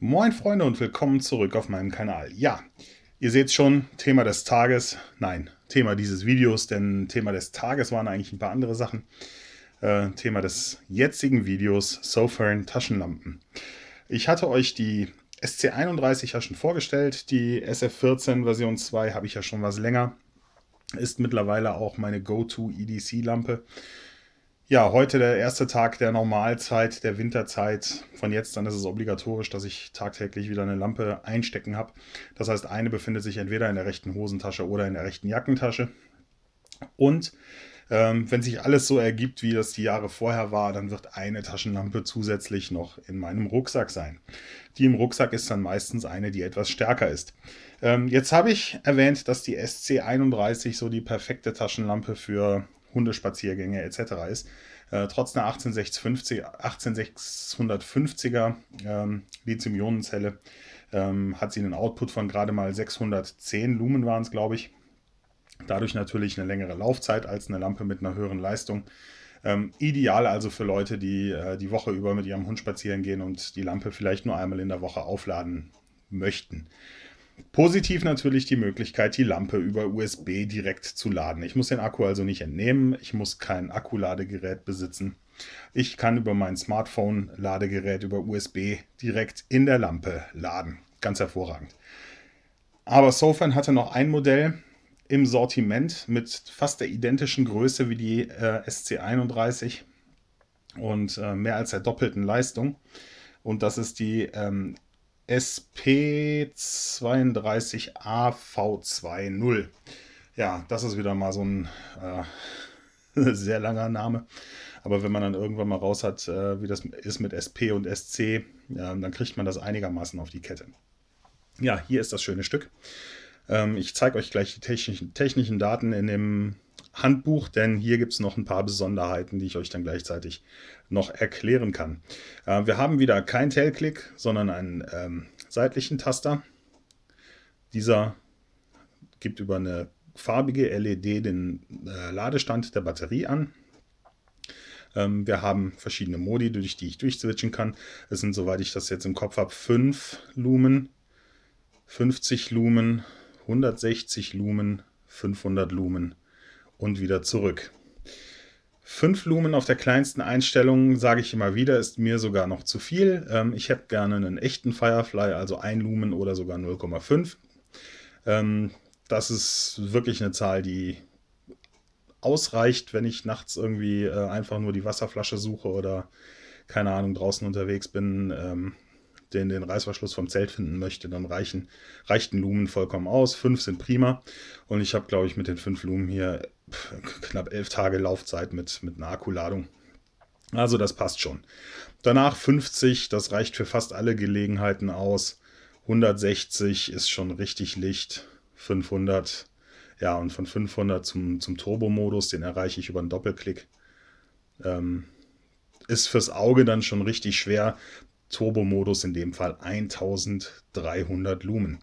Moin Freunde und willkommen zurück auf meinem Kanal. Ja, ihr seht schon, Thema des Tages, nein, Thema dieses Videos, denn Thema des Tages waren eigentlich ein paar andere Sachen. Äh, Thema des jetzigen Videos, Sofern Taschenlampen. Ich hatte euch die SC31 ja schon vorgestellt, die SF14 Version 2 habe ich ja schon was länger. Ist mittlerweile auch meine Go-To EDC-Lampe. Ja, heute der erste Tag der Normalzeit, der Winterzeit. Von jetzt an ist es obligatorisch, dass ich tagtäglich wieder eine Lampe einstecken habe. Das heißt, eine befindet sich entweder in der rechten Hosentasche oder in der rechten Jackentasche. Und ähm, wenn sich alles so ergibt, wie das die Jahre vorher war, dann wird eine Taschenlampe zusätzlich noch in meinem Rucksack sein. Die im Rucksack ist dann meistens eine, die etwas stärker ist. Ähm, jetzt habe ich erwähnt, dass die SC31 so die perfekte Taschenlampe für Hundespaziergänge etc. ist. Äh, trotz einer 18650, 18650er ähm, Lithium-Ionenzelle ähm, hat sie einen Output von gerade mal 610 Lumen waren es, glaube ich. Dadurch natürlich eine längere Laufzeit als eine Lampe mit einer höheren Leistung. Ähm, ideal also für Leute, die äh, die Woche über mit ihrem Hund spazieren gehen und die Lampe vielleicht nur einmal in der Woche aufladen möchten. Positiv natürlich die Möglichkeit, die Lampe über USB direkt zu laden. Ich muss den Akku also nicht entnehmen, ich muss kein Akkuladegerät besitzen. Ich kann über mein Smartphone-Ladegerät über USB direkt in der Lampe laden. Ganz hervorragend. Aber Sofan hatte noch ein Modell im Sortiment mit fast der identischen Größe wie die äh, SC31 und äh, mehr als der doppelten Leistung. Und das ist die ähm, SP32AV20. Ja, das ist wieder mal so ein äh, sehr langer Name. Aber wenn man dann irgendwann mal raus hat, äh, wie das ist mit SP und SC, äh, dann kriegt man das einigermaßen auf die Kette. Ja, hier ist das schöne Stück. Ähm, ich zeige euch gleich die technischen, technischen Daten in dem Handbuch, denn hier gibt es noch ein paar Besonderheiten, die ich euch dann gleichzeitig noch erklären kann. Äh, wir haben wieder keinen Tailklick, sondern einen ähm, seitlichen Taster. Dieser gibt über eine farbige LED den äh, Ladestand der Batterie an. Ähm, wir haben verschiedene Modi, durch die ich durchswitchen kann. Es sind, soweit ich das jetzt im Kopf habe, 5 Lumen, 50 Lumen, 160 Lumen, 500 Lumen und wieder zurück. Fünf Lumen auf der kleinsten Einstellung, sage ich immer wieder, ist mir sogar noch zu viel. Ähm, ich hätte gerne einen echten Firefly, also ein Lumen oder sogar 0,5. Ähm, das ist wirklich eine Zahl, die ausreicht, wenn ich nachts irgendwie äh, einfach nur die Wasserflasche suche oder keine Ahnung draußen unterwegs bin, ähm, den, den Reißverschluss vom Zelt finden möchte, dann reichen, reicht Lumen vollkommen aus. Fünf sind prima. Und ich habe, glaube ich, mit den fünf Lumen hier knapp elf Tage Laufzeit mit, mit einer Akkuladung. Also das passt schon. Danach 50, das reicht für fast alle Gelegenheiten aus. 160 ist schon richtig Licht. 500, ja, und von 500 zum, zum Turbo-Modus, den erreiche ich über einen Doppelklick. Ähm, ist fürs Auge dann schon richtig schwer. Turbo-Modus in dem Fall 1300 Lumen.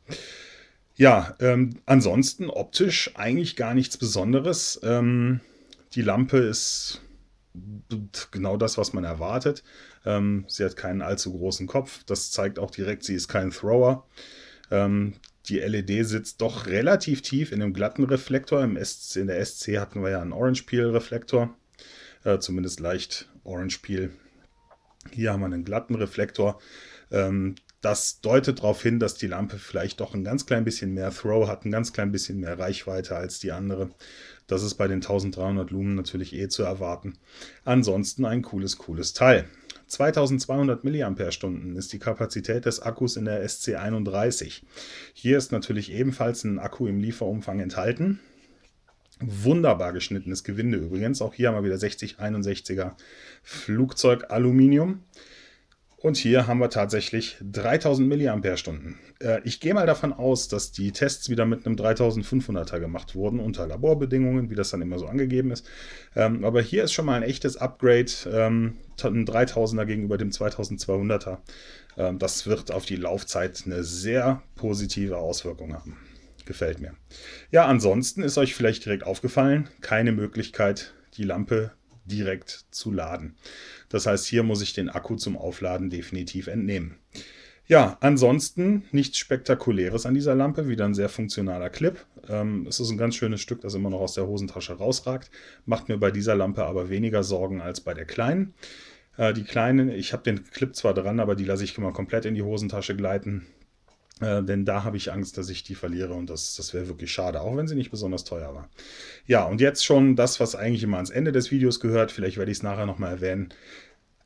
Ja, ähm, ansonsten optisch eigentlich gar nichts Besonderes. Ähm, die Lampe ist genau das, was man erwartet. Ähm, sie hat keinen allzu großen Kopf. Das zeigt auch direkt, sie ist kein Thrower. Ähm, die LED sitzt doch relativ tief in dem glatten Reflektor. Im SC, in der SC hatten wir ja einen Orange Peel Reflektor. Äh, zumindest leicht Orange Peel. Hier haben wir einen glatten Reflektor. Ähm, das deutet darauf hin, dass die Lampe vielleicht doch ein ganz klein bisschen mehr Throw hat, ein ganz klein bisschen mehr Reichweite als die andere. Das ist bei den 1300 Lumen natürlich eh zu erwarten. Ansonsten ein cooles, cooles Teil. 2200 mAh ist die Kapazität des Akkus in der SC31. Hier ist natürlich ebenfalls ein Akku im Lieferumfang enthalten. Wunderbar geschnittenes Gewinde übrigens. Auch hier haben wir wieder 6061er Flugzeugaluminium. Aluminium. Und hier haben wir tatsächlich 3000 mAh. Äh, ich gehe mal davon aus, dass die Tests wieder mit einem 3500er gemacht wurden unter Laborbedingungen, wie das dann immer so angegeben ist. Ähm, aber hier ist schon mal ein echtes Upgrade, ähm, ein 3000er gegenüber dem 2200er. Ähm, das wird auf die Laufzeit eine sehr positive Auswirkung haben. Gefällt mir. Ja, ansonsten ist euch vielleicht direkt aufgefallen, keine Möglichkeit, die Lampe direkt zu laden. Das heißt, hier muss ich den Akku zum Aufladen definitiv entnehmen. Ja, ansonsten nichts Spektakuläres an dieser Lampe, wieder ein sehr funktionaler Clip. Ähm, es ist ein ganz schönes Stück, das immer noch aus der Hosentasche rausragt. Macht mir bei dieser Lampe aber weniger Sorgen als bei der kleinen. Äh, die kleinen, ich habe den Clip zwar dran, aber die lasse ich immer komplett in die Hosentasche gleiten. Äh, denn da habe ich Angst, dass ich die verliere und das, das wäre wirklich schade, auch wenn sie nicht besonders teuer war. Ja, und jetzt schon das, was eigentlich immer ans Ende des Videos gehört, vielleicht werde ich es nachher nochmal erwähnen.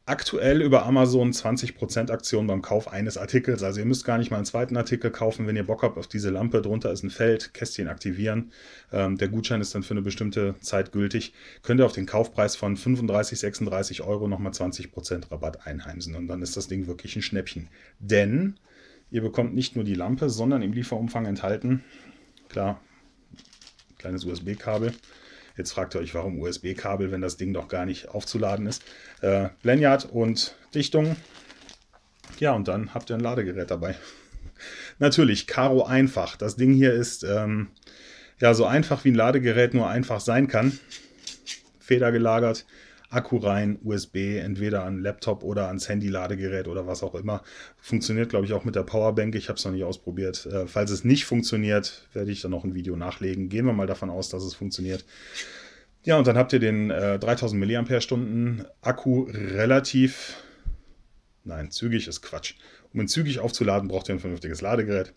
Aktuell über Amazon 20% Aktion beim Kauf eines Artikels. Also ihr müsst gar nicht mal einen zweiten Artikel kaufen, wenn ihr Bock habt auf diese Lampe. Drunter ist ein Feld, Kästchen aktivieren. Ähm, der Gutschein ist dann für eine bestimmte Zeit gültig. Könnt ihr auf den Kaufpreis von 35, 36 Euro nochmal 20% Rabatt einheimsen. Und dann ist das Ding wirklich ein Schnäppchen. Denn Ihr bekommt nicht nur die Lampe, sondern im Lieferumfang enthalten, klar, kleines USB-Kabel. Jetzt fragt ihr euch, warum USB-Kabel, wenn das Ding doch gar nicht aufzuladen ist. Äh, Lanyard und Dichtung. Ja, und dann habt ihr ein Ladegerät dabei. Natürlich, Karo einfach. Das Ding hier ist ähm, ja so einfach wie ein Ladegerät nur einfach sein kann. Federgelagert, Akku rein, USB, entweder an Laptop oder ans Handy-Ladegerät oder was auch immer. Funktioniert, glaube ich, auch mit der Powerbank. Ich habe es noch nicht ausprobiert. Äh, falls es nicht funktioniert, werde ich dann noch ein Video nachlegen. Gehen wir mal davon aus, dass es funktioniert. Ja, und dann habt ihr den äh, 3000 mAh Akku relativ, nein, zügig ist Quatsch. Um ihn zügig aufzuladen, braucht ihr ein vernünftiges Ladegerät.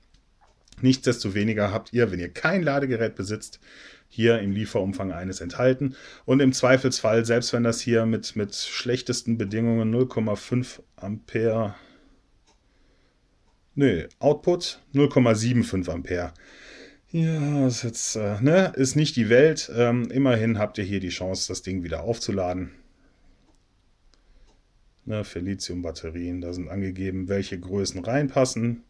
Nichtsdestoweniger habt ihr, wenn ihr kein Ladegerät besitzt, hier im Lieferumfang eines enthalten. Und im Zweifelsfall, selbst wenn das hier mit, mit schlechtesten Bedingungen 0,5 Ampere, nö, Output 0,75 Ampere. Ja, ist jetzt, äh, ne, ist nicht die Welt. Ähm, immerhin habt ihr hier die Chance, das Ding wieder aufzuladen. Ne, für Lithium-Batterien, da sind angegeben, welche Größen reinpassen.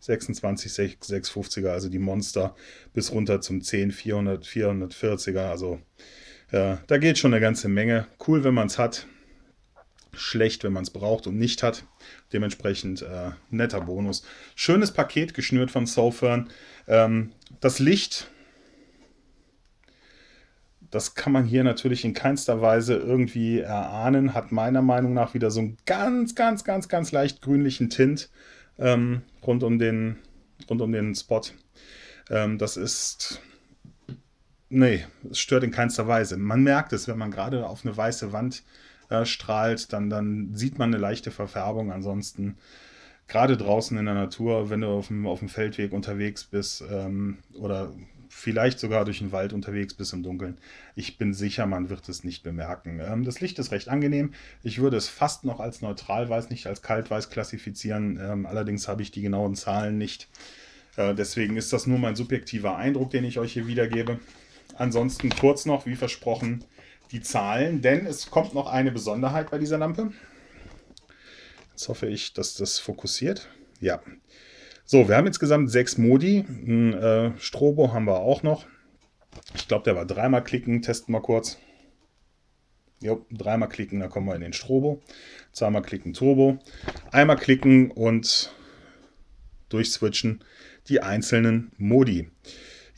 26, 650er, also die Monster, bis runter zum 10, 400, 440er. Also äh, da geht schon eine ganze Menge. Cool, wenn man es hat. Schlecht, wenn man es braucht und nicht hat. Dementsprechend äh, netter Bonus. Schönes Paket geschnürt von Sofern. Ähm, das Licht, das kann man hier natürlich in keinster Weise irgendwie erahnen, hat meiner Meinung nach wieder so einen ganz, ganz, ganz, ganz leicht grünlichen Tint ähm, rund, um den, rund um den Spot. Ähm, das ist. Nee, es stört in keinster Weise. Man merkt es, wenn man gerade auf eine weiße Wand äh, strahlt, dann, dann sieht man eine leichte Verfärbung. Ansonsten, gerade draußen in der Natur, wenn du auf dem, auf dem Feldweg unterwegs bist ähm, oder vielleicht sogar durch den Wald unterwegs bis im Dunkeln. Ich bin sicher, man wird es nicht bemerken. Ähm, das Licht ist recht angenehm. Ich würde es fast noch als neutralweiß, nicht als kaltweiß klassifizieren. Ähm, allerdings habe ich die genauen Zahlen nicht. Äh, deswegen ist das nur mein subjektiver Eindruck, den ich euch hier wiedergebe. Ansonsten kurz noch, wie versprochen, die Zahlen, denn es kommt noch eine Besonderheit bei dieser Lampe. Jetzt hoffe ich, dass das fokussiert. Ja. So, wir haben insgesamt sechs Modi. Ein, äh, Strobo haben wir auch noch. Ich glaube, der war dreimal klicken. Testen wir kurz. Jo, dreimal klicken, da kommen wir in den Strobo. Zweimal klicken Turbo. Einmal klicken und durchswitchen die einzelnen Modi.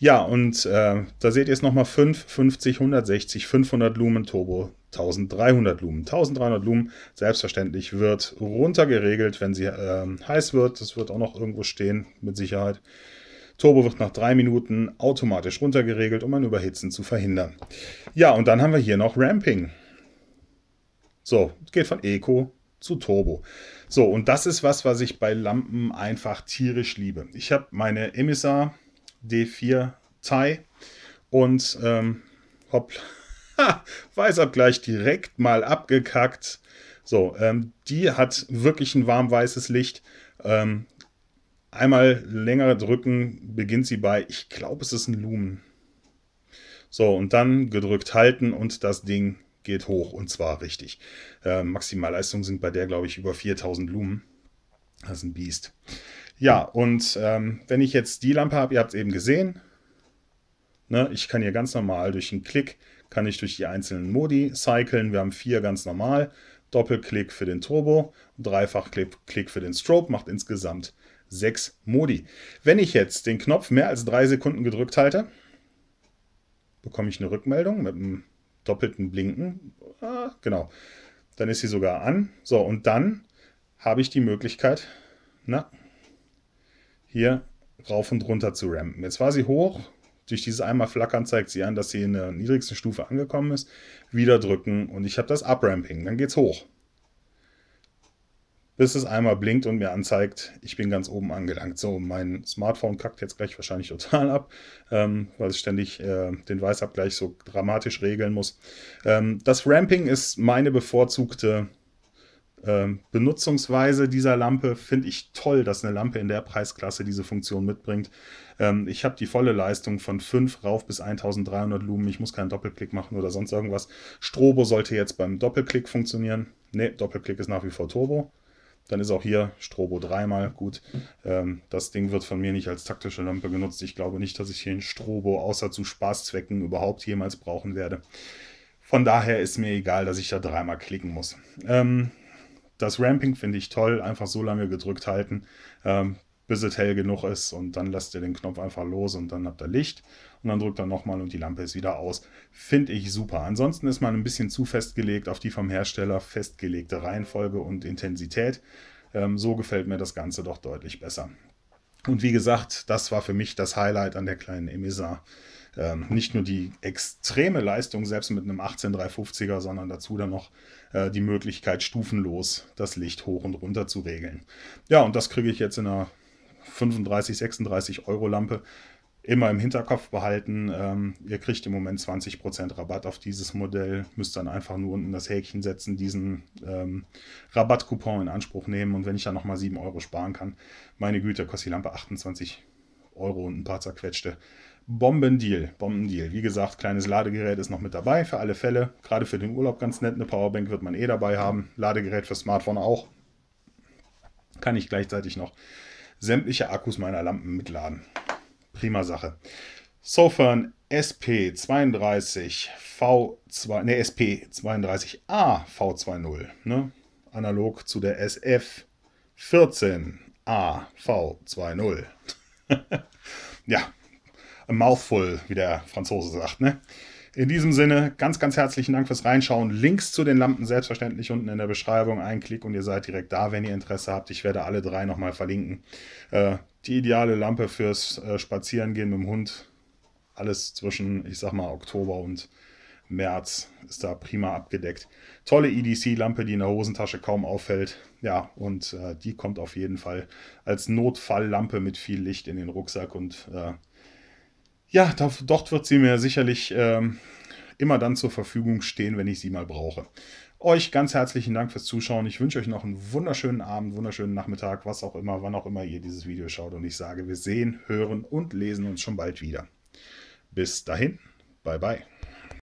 Ja, und äh, da seht ihr es nochmal 5, 50, 160, 500 Lumen Turbo, 1300 Lumen. 1300 Lumen, selbstverständlich, wird runtergeregelt, wenn sie äh, heiß wird. Das wird auch noch irgendwo stehen, mit Sicherheit. Turbo wird nach drei Minuten automatisch runtergeregelt, um ein Überhitzen zu verhindern. Ja, und dann haben wir hier noch Ramping. So, geht von Eco zu Turbo. So, und das ist was, was ich bei Lampen einfach tierisch liebe. Ich habe meine Emissar D4-Tie und ähm, hopp, ha, Weißabgleich direkt mal abgekackt. So, ähm, die hat wirklich ein warm weißes Licht. Ähm, einmal länger drücken, beginnt sie bei, ich glaube, es ist ein Lumen. So, und dann gedrückt halten und das Ding geht hoch und zwar richtig. Äh, Maximalleistung sind bei der, glaube ich, über 4000 Lumen. Das ist ein Biest. Ja, und ähm, wenn ich jetzt die Lampe habe, ihr habt es eben gesehen, ne, ich kann hier ganz normal durch einen Klick, kann ich durch die einzelnen Modi cyclen. Wir haben vier ganz normal. Doppelklick für den Turbo, Dreifachklick für den Strobe, macht insgesamt sechs Modi. Wenn ich jetzt den Knopf mehr als drei Sekunden gedrückt halte, bekomme ich eine Rückmeldung mit einem doppelten Blinken. Ah, genau. Dann ist sie sogar an. So, und dann habe ich die Möglichkeit, na, hier rauf und runter zu rampen. Jetzt war sie hoch. Durch dieses einmal Flackern zeigt sie an, dass sie in der niedrigsten Stufe angekommen ist. Wieder drücken und ich habe das Upramping. Dann geht es hoch. Bis es einmal blinkt und mir anzeigt, ich bin ganz oben angelangt. So, mein Smartphone kackt jetzt gleich wahrscheinlich total ab, ähm, weil ich ständig äh, den Weißabgleich so dramatisch regeln muss. Ähm, das Ramping ist meine bevorzugte ähm, benutzungsweise dieser Lampe finde ich toll, dass eine Lampe in der Preisklasse diese Funktion mitbringt. Ähm, ich habe die volle Leistung von 5 rauf bis 1300 Lumen. Ich muss keinen Doppelklick machen oder sonst irgendwas. Strobo sollte jetzt beim Doppelklick funktionieren. Ne, Doppelklick ist nach wie vor Turbo. Dann ist auch hier Strobo dreimal gut. Ähm, das Ding wird von mir nicht als taktische Lampe genutzt. Ich glaube nicht, dass ich hier ein Strobo außer zu Spaßzwecken überhaupt jemals brauchen werde. Von daher ist mir egal, dass ich da dreimal klicken muss. Ähm, das Ramping finde ich toll, einfach so lange gedrückt halten, ähm, bis es hell genug ist und dann lasst ihr den Knopf einfach los und dann habt ihr Licht und dann drückt er nochmal und die Lampe ist wieder aus. Finde ich super. Ansonsten ist man ein bisschen zu festgelegt auf die vom Hersteller festgelegte Reihenfolge und Intensität. Ähm, so gefällt mir das Ganze doch deutlich besser. Und wie gesagt, das war für mich das Highlight an der kleinen Emisa ähm, nicht nur die extreme Leistung, selbst mit einem 18350er, sondern dazu dann noch äh, die Möglichkeit, stufenlos das Licht hoch und runter zu regeln. Ja, und das kriege ich jetzt in einer 35, 36 Euro Lampe immer im Hinterkopf behalten. Ähm, ihr kriegt im Moment 20% Rabatt auf dieses Modell. Müsst dann einfach nur unten das Häkchen setzen, diesen ähm, Rabattcoupon in Anspruch nehmen. Und wenn ich dann nochmal 7 Euro sparen kann, meine Güte, kostet die Lampe 28 Euro und ein paar zerquetschte. Bombendeal, Bombendeal. Wie gesagt, kleines Ladegerät ist noch mit dabei für alle Fälle. Gerade für den Urlaub ganz nett. Eine Powerbank wird man eh dabei haben. Ladegerät für Smartphone auch. Kann ich gleichzeitig noch sämtliche Akkus meiner Lampen mitladen. Prima Sache. Sofern SP32 V2, ne SP32A V20, ne? analog zu der SF14A V20. ja, a mouthful, wie der Franzose sagt. Ne? In diesem Sinne, ganz, ganz herzlichen Dank fürs Reinschauen. Links zu den Lampen selbstverständlich unten in der Beschreibung. Ein Klick und ihr seid direkt da, wenn ihr Interesse habt. Ich werde alle drei nochmal verlinken. Äh, die ideale Lampe fürs äh, Spazierengehen mit dem Hund. Alles zwischen, ich sag mal, Oktober und März ist da prima abgedeckt. Tolle EDC-Lampe, die in der Hosentasche kaum auffällt. Ja, und äh, die kommt auf jeden Fall als Notfalllampe mit viel Licht in den Rucksack und äh, ja, dort wird sie mir sicherlich ähm, immer dann zur Verfügung stehen, wenn ich sie mal brauche. Euch ganz herzlichen Dank fürs Zuschauen. Ich wünsche euch noch einen wunderschönen Abend, wunderschönen Nachmittag, was auch immer, wann auch immer ihr dieses Video schaut. Und ich sage, wir sehen, hören und lesen uns schon bald wieder. Bis dahin, bye bye.